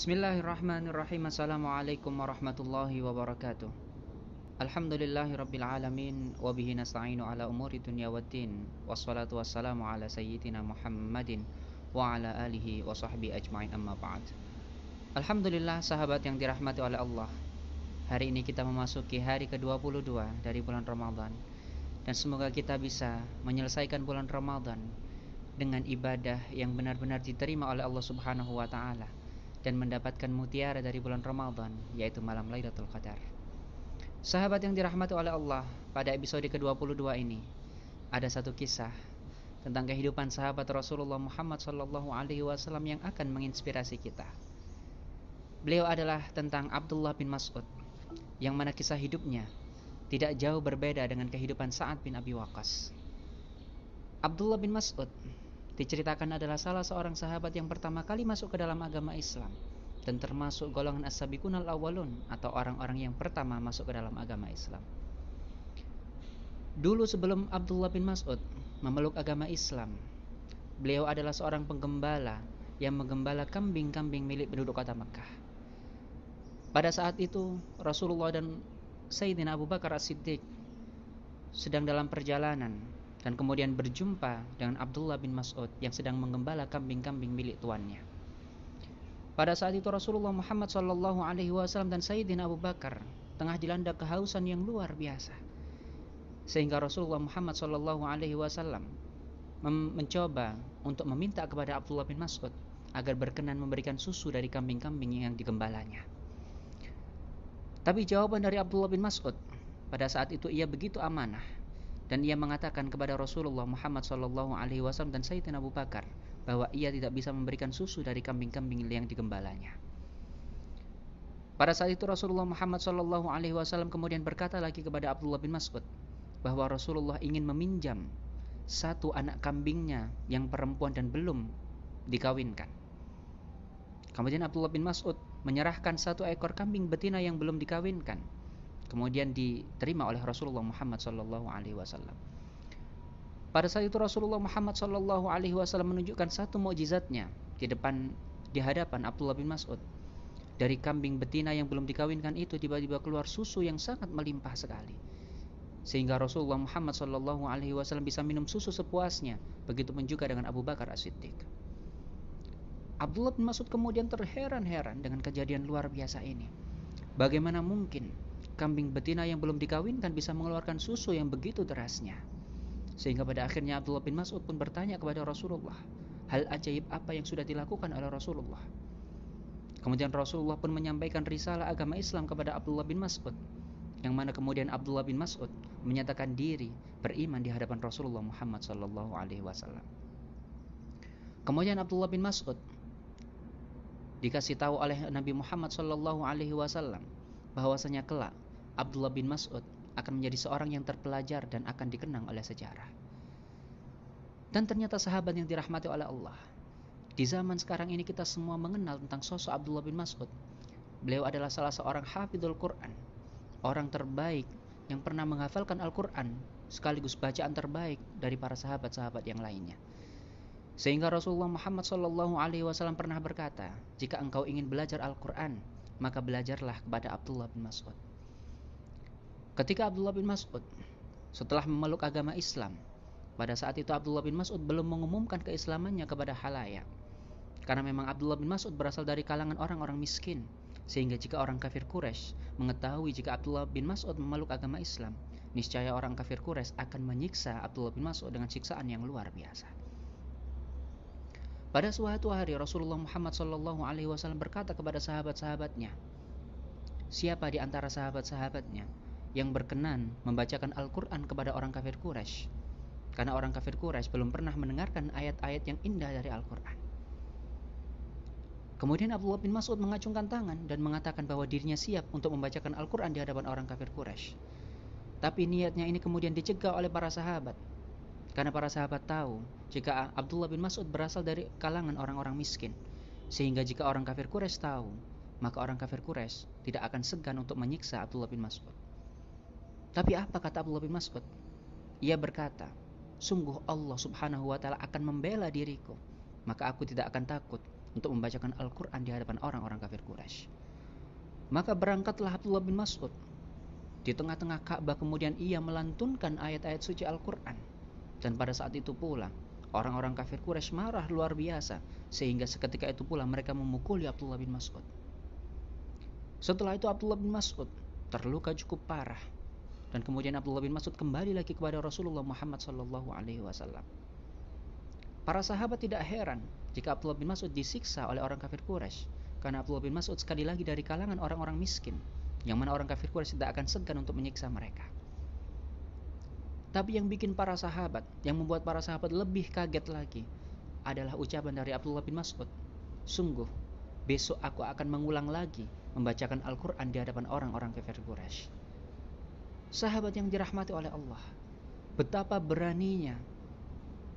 Bismillahirrahmanirrahim. Assalamualaikum warahmatullahi wabarakatuh. Alhamdulillahi rabbil alamin wa bihi nasta'inu ala umuri dunya waddin. Wassalatu wassalamu ala sayyidina Muhammadin wa ala alihi wa sahbihi ajmain amma ba'd. Alhamdulillah sahabat yang dirahmati oleh Allah. Hari ini kita memasuki hari ke-22 dari bulan Ramadan. Dan semoga kita bisa menyelesaikan bulan Ramadan dengan ibadah yang benar-benar diterima oleh Allah Subhanahu wa taala dan mendapatkan mutiara dari bulan Ramadan, yaitu malam Lailatul Qadar. Sahabat yang dirahmati oleh Allah, pada episode ke-22 ini ada satu kisah tentang kehidupan sahabat Rasulullah Muhammad SAW alaihi wasallam yang akan menginspirasi kita. Beliau adalah tentang Abdullah bin Mas'ud yang mana kisah hidupnya tidak jauh berbeda dengan kehidupan Sa'ad bin Abi Waqqas. Abdullah bin Mas'ud Diceritakan adalah salah seorang sahabat yang pertama kali masuk ke dalam agama Islam dan termasuk golongan as-sabiqun al atau orang-orang yang pertama masuk ke dalam agama Islam. Dulu sebelum Abdullah bin Mas'ud memeluk agama Islam, beliau adalah seorang penggembala yang menggembala kambing-kambing milik penduduk kota Mekah. Pada saat itu, Rasulullah dan Sayyidina Abu Bakar As-Siddiq sedang dalam perjalanan dan kemudian berjumpa dengan Abdullah bin Mas'ud yang sedang menggembala kambing-kambing milik tuannya. Pada saat itu Rasulullah Muhammad Shallallahu Alaihi Wasallam dan Sayyidina Abu Bakar tengah dilanda kehausan yang luar biasa, sehingga Rasulullah Muhammad Shallallahu Alaihi Wasallam mencoba untuk meminta kepada Abdullah bin Mas'ud agar berkenan memberikan susu dari kambing-kambing yang digembalanya. Tapi jawaban dari Abdullah bin Mas'ud pada saat itu ia begitu amanah dan ia mengatakan kepada Rasulullah Muhammad Shallallahu Alaihi Wasallam dan Sayyidina Abu Bakar bahwa ia tidak bisa memberikan susu dari kambing-kambing yang digembalanya. Pada saat itu Rasulullah Muhammad Shallallahu Alaihi Wasallam kemudian berkata lagi kepada Abdullah bin Mas'ud bahwa Rasulullah ingin meminjam satu anak kambingnya yang perempuan dan belum dikawinkan. Kemudian Abdullah bin Mas'ud menyerahkan satu ekor kambing betina yang belum dikawinkan kemudian diterima oleh Rasulullah Muhammad SAW. Alaihi Wasallam. Pada saat itu Rasulullah Muhammad SAW Alaihi Wasallam menunjukkan satu mukjizatnya di depan di hadapan Abdullah bin Mas'ud. Dari kambing betina yang belum dikawinkan itu tiba-tiba keluar susu yang sangat melimpah sekali. Sehingga Rasulullah Muhammad SAW Alaihi Wasallam bisa minum susu sepuasnya. pun juga dengan Abu Bakar As-Siddiq. Abdullah bin Mas'ud kemudian terheran-heran dengan kejadian luar biasa ini. Bagaimana mungkin Kambing betina yang belum dikawinkan bisa mengeluarkan susu yang begitu derasnya. Sehingga pada akhirnya Abdullah bin Mas'ud pun bertanya kepada Rasulullah, hal ajaib apa yang sudah dilakukan oleh Rasulullah? Kemudian Rasulullah pun menyampaikan risalah agama Islam kepada Abdullah bin Mas'ud, yang mana kemudian Abdullah bin Mas'ud menyatakan diri beriman di hadapan Rasulullah Muhammad Sallallahu Alaihi Wasallam. Kemudian Abdullah bin Mas'ud dikasih tahu oleh Nabi Muhammad Sallallahu Alaihi Wasallam bahwasanya kelak Abdullah bin Mas'ud akan menjadi seorang yang terpelajar dan akan dikenang oleh sejarah. Dan ternyata sahabat yang dirahmati oleh Allah. Di zaman sekarang ini kita semua mengenal tentang sosok Abdullah bin Mas'ud. Beliau adalah salah seorang hafidul Quran, orang terbaik yang pernah menghafalkan Al-Quran sekaligus bacaan terbaik dari para sahabat-sahabat yang lainnya. Sehingga Rasulullah Muhammad SAW pernah berkata, jika engkau ingin belajar Al-Quran, maka belajarlah kepada Abdullah bin Mas'ud. Ketika Abdullah bin Mas'ud setelah memeluk agama Islam, pada saat itu Abdullah bin Mas'ud belum mengumumkan keislamannya kepada halayak. Karena memang Abdullah bin Mas'ud berasal dari kalangan orang-orang miskin, sehingga jika orang kafir Quraisy mengetahui jika Abdullah bin Mas'ud memeluk agama Islam, niscaya orang kafir Quraisy akan menyiksa Abdullah bin Mas'ud dengan siksaan yang luar biasa. Pada suatu hari Rasulullah Muhammad Shallallahu Alaihi Wasallam berkata kepada sahabat-sahabatnya, siapa di antara sahabat-sahabatnya yang berkenan membacakan Al-Quran kepada orang kafir Quraisy, karena orang kafir Quraisy belum pernah mendengarkan ayat-ayat yang indah dari Al-Quran. Kemudian Abdullah bin Mas'ud mengacungkan tangan dan mengatakan bahwa dirinya siap untuk membacakan Al-Quran di hadapan orang kafir Quraisy. Tapi niatnya ini kemudian dicegah oleh para sahabat. Karena para sahabat tahu jika Abdullah bin Mas'ud berasal dari kalangan orang-orang miskin. Sehingga jika orang kafir Quraisy tahu, maka orang kafir Quraisy tidak akan segan untuk menyiksa Abdullah bin Mas'ud. Tapi apa kata Abdullah bin Mas'ud? Ia berkata, sungguh Allah subhanahu wa ta'ala akan membela diriku. Maka aku tidak akan takut untuk membacakan Al-Quran di hadapan orang-orang kafir Quraisy. Maka berangkatlah Abdullah bin Mas'ud. Di tengah-tengah Ka'bah kemudian ia melantunkan ayat-ayat suci Al-Quran. Dan pada saat itu pula, orang-orang kafir Quraisy marah luar biasa. Sehingga seketika itu pula mereka memukuli Abdullah bin Mas'ud. Setelah itu Abdullah bin Mas'ud terluka cukup parah dan kemudian Abdullah bin Mas'ud kembali lagi kepada Rasulullah Muhammad Sallallahu Alaihi Wasallam. Para sahabat tidak heran jika Abdullah bin Mas'ud disiksa oleh orang kafir Quraisy, karena Abdullah bin Mas'ud sekali lagi dari kalangan orang-orang miskin, yang mana orang kafir Quraisy tidak akan segan untuk menyiksa mereka. Tapi yang bikin para sahabat, yang membuat para sahabat lebih kaget lagi, adalah ucapan dari Abdullah bin Mas'ud. Sungguh, besok aku akan mengulang lagi membacakan Al-Quran di hadapan orang-orang kafir Quraisy. Sahabat yang dirahmati oleh Allah, betapa beraninya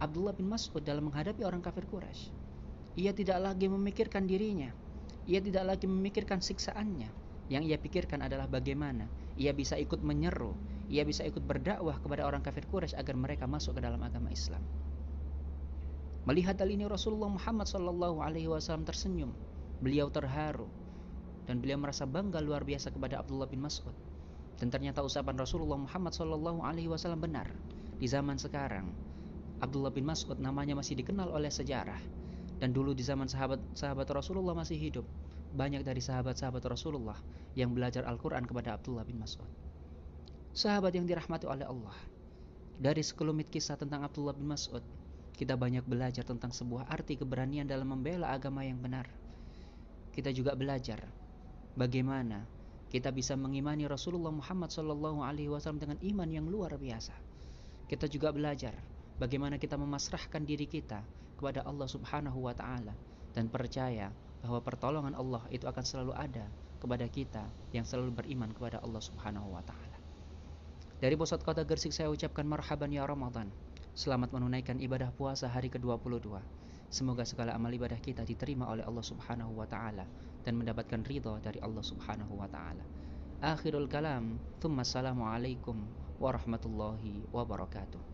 Abdullah bin Mas'ud dalam menghadapi orang kafir Quraisy. Ia tidak lagi memikirkan dirinya, ia tidak lagi memikirkan siksaannya. Yang ia pikirkan adalah bagaimana ia bisa ikut menyeru, ia bisa ikut berdakwah kepada orang kafir Quraisy agar mereka masuk ke dalam agama Islam. Melihat hal ini Rasulullah Muhammad SAW tersenyum, beliau terharu dan beliau merasa bangga luar biasa kepada Abdullah bin Mas'ud dan ternyata ucapan Rasulullah Muhammad Shallallahu Alaihi Wasallam benar. Di zaman sekarang, Abdullah bin Mas'ud namanya masih dikenal oleh sejarah. Dan dulu di zaman sahabat sahabat Rasulullah masih hidup, banyak dari sahabat-sahabat Rasulullah yang belajar Al-Quran kepada Abdullah bin Mas'ud. Sahabat yang dirahmati oleh Allah. Dari sekelumit kisah tentang Abdullah bin Mas'ud, kita banyak belajar tentang sebuah arti keberanian dalam membela agama yang benar. Kita juga belajar bagaimana kita bisa mengimani Rasulullah Muhammad Shallallahu Alaihi Wasallam dengan iman yang luar biasa. Kita juga belajar bagaimana kita memasrahkan diri kita kepada Allah Subhanahu Wa Taala dan percaya bahwa pertolongan Allah itu akan selalu ada kepada kita yang selalu beriman kepada Allah Subhanahu Wa Taala. Dari pusat kota Gersik saya ucapkan marhaban ya Ramadan. Selamat menunaikan ibadah puasa hari ke-22. Semoga segala amal ibadah kita diterima oleh Allah Subhanahu wa taala dan mendapatkan ridha dari Allah Subhanahu wa taala. Akhirul kalam, thumma assalamu alaikum warahmatullahi wabarakatuh.